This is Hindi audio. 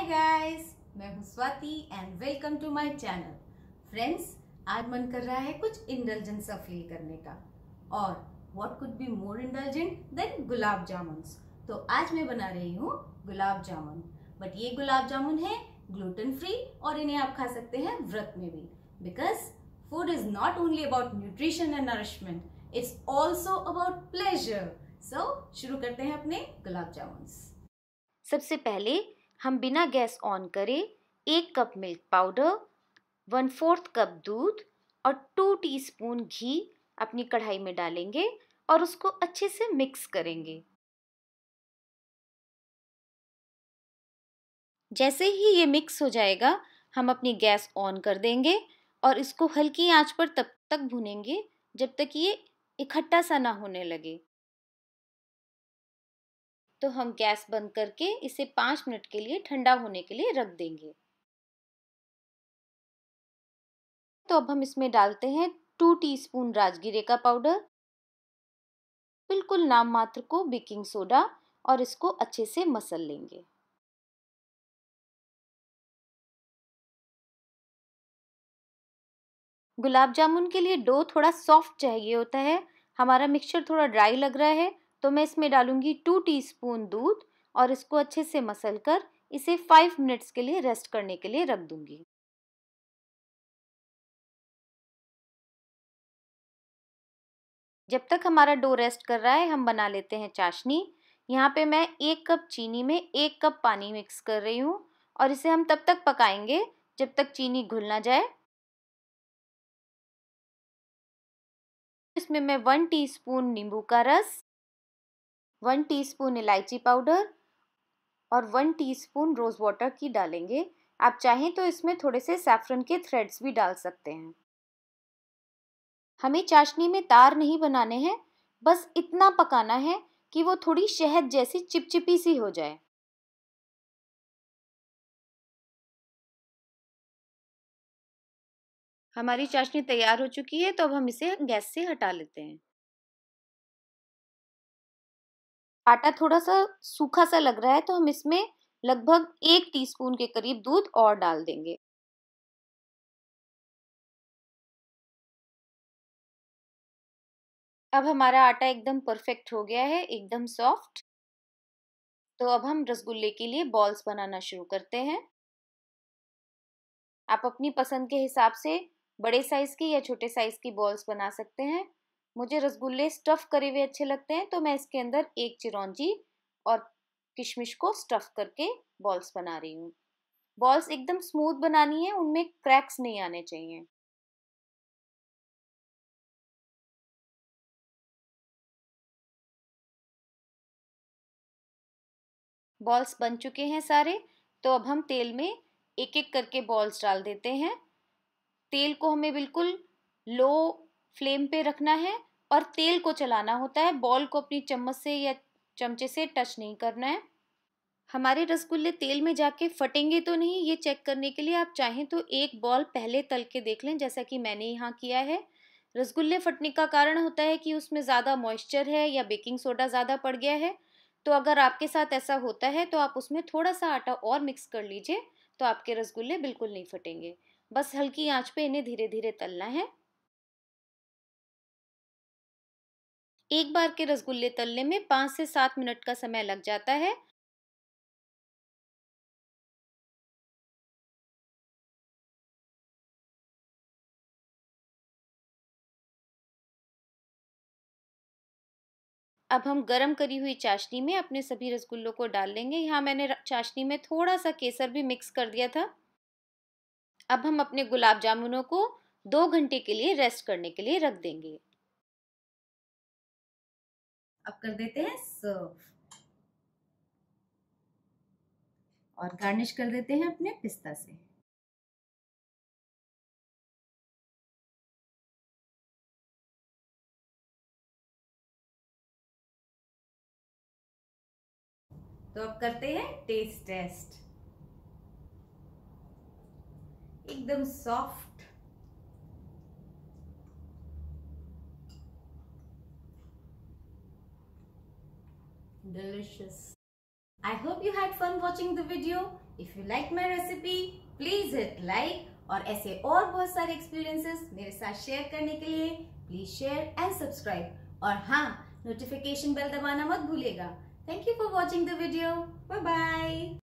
हाय गाइस मैं हूँ Swati and welcome to my channel friends आज मन कर रहा है कुछ इंडलजेंट सा फील करने का और what could be more indulgent than gulab jamun तो आज मैं बना रही हूँ गुलाब जामुन बट ये गुलाब जामुन है ग्लूटेन फ्री और इन्हें आप खा सकते हैं व्रत में भी because food is not only about nutrition and nourishment it's also about pleasure so शुरू करते हैं अपने गुलाब जामुन सबसे पहले हम बिना गैस ऑन करे एक cup milk powder one fourth cup दूध और टू टीस्पून घी अपनी कढ़ाई में डालेंगे और उसको अच्छे से मिक्स करेंगे जैसे ही ये मिक्स हो जाएगा हम अपनी गैस ऑन कर देंगे और इसको हल्की आंच पर तब तक भुनेंगे जब तक ये इकट्ठा सा ना होने लगे तो हम गैस बंद करके इसे पाँच मिनट के लिए ठंडा होने के लिए रख देंगे तो अब हम इसमें डालते हैं टू टीस्पून राजगिरे का पाउडर बिल्कुल नाम मात्र को बेकिंग सोडा और इसको अच्छे से मसल लेंगे गुलाब जामुन के लिए डो थोड़ा सॉफ्ट चाहिए होता है हमारा मिक्सचर थोड़ा ड्राई लग रहा है तो मैं इसमें डालूँगी टू टीस्पून दूध और इसको अच्छे से मसल कर इसे फाइव मिनट्स के लिए रेस्ट करने के लिए रख दूंगी जब तक हमारा डो रेस्ट कर रहा है हम बना लेते हैं चाशनी यहाँ पे मैं एक कप चीनी में एक कप पानी मिक्स कर रही हूँ और इसे हम तब तक पकाएंगे जब तक चीनी घुल ना जाए इसमें मैं वन टीस्पून नींबू का रस वन टीस्पून इलायची पाउडर और वन टीस्पून रोज़ वाटर की डालेंगे आप चाहें तो इसमें थोड़े से सैफरन के थ्रेड्स भी डाल सकते हैं हमें चाशनी में तार नहीं बनाने हैं बस इतना पकाना है कि वो थोड़ी शहद जैसी चिपचिपी सी हो जाए हमारी चाशनी तैयार हो चुकी है तो अब हम इसे गैस से हटा लेते हैं आटा थोड़ा सा सूखा सा लग रहा है तो हम इसमें लगभग एक टीस्पून के करीब दूध और डाल देंगे अब हमारा आटा एकदम परफेक्ट हो गया है एकदम सॉफ्ट तो अब हम रसगुल्ले के लिए बॉल्स बनाना शुरू करते हैं आप अपनी पसंद के हिसाब से बड़े साइज़ की या छोटे साइज़ की बॉल्स बना सकते हैं मुझे रसगुल्ले स्टफ़ करे हुए अच्छे लगते हैं तो मैं इसके अंदर एक चिरौंजी और किशमिश को स्टफ़ करके बॉल्स बना रही हूँ बॉल्स एकदम स्मूथ बनानी है उनमें क्रैक्स नहीं आने चाहिए बॉल्स बन चुके हैं सारे तो अब हम तेल में एक एक करके बॉल्स डाल देते हैं तेल को हमें बिल्कुल लो फ्लेम पे रखना है और तेल को चलाना होता है बॉल को अपनी चम्मच से या चमचे से टच नहीं करना है हमारे रसगुल्ले तेल में जाके फटेंगे तो नहीं ये चेक करने के लिए आप चाहें तो एक बॉल पहले तल के देख लें जैसा कि मैंने यहाँ किया है रसगुल्ले फटने का कारण होता है कि उसमें ज़्यादा मॉइस्चर है या बेकिंग सोडा ज़्यादा पड़ गया है तो अगर आपके साथ ऐसा होता है तो आप उसमें थोड़ा सा आटा और मिक्स कर लीजिए तो आपके रसगुल्ले बिल्कुल नहीं फटेंगे बस हल्की आंच पे इन्हें धीरे धीरे तलना है एक बार के रसगुल्ले तलने में पाँच से सात मिनट का समय लग जाता है अब हम गरम करी हुई चाशनी में अपने सभी रसगुल्लों को डाल लेंगे यहाँ मैंने चाशनी में थोड़ा सा केसर भी मिक्स कर दिया था अब हम अपने गुलाब जामुनों को दो घंटे के लिए रेस्ट करने के लिए रख देंगे अब कर देते हैं सर्व और गार्निश कर देते हैं अपने पिस्ता से तो अब करते हैं टेस्ट टेस्ट एकदम soft delicious. I hope you had fun watching the video. If you liked my recipe, please hit like और ऐसे और बहुत सारे एक्सपीरियंसेस मेरे साथ शेयर करने के लिए प्लीज शेयर एंड सब्सक्राइब और हाँ नोटिफिकेशन बेल दबाना मत भूलिएगा thank you for watching the video bye bye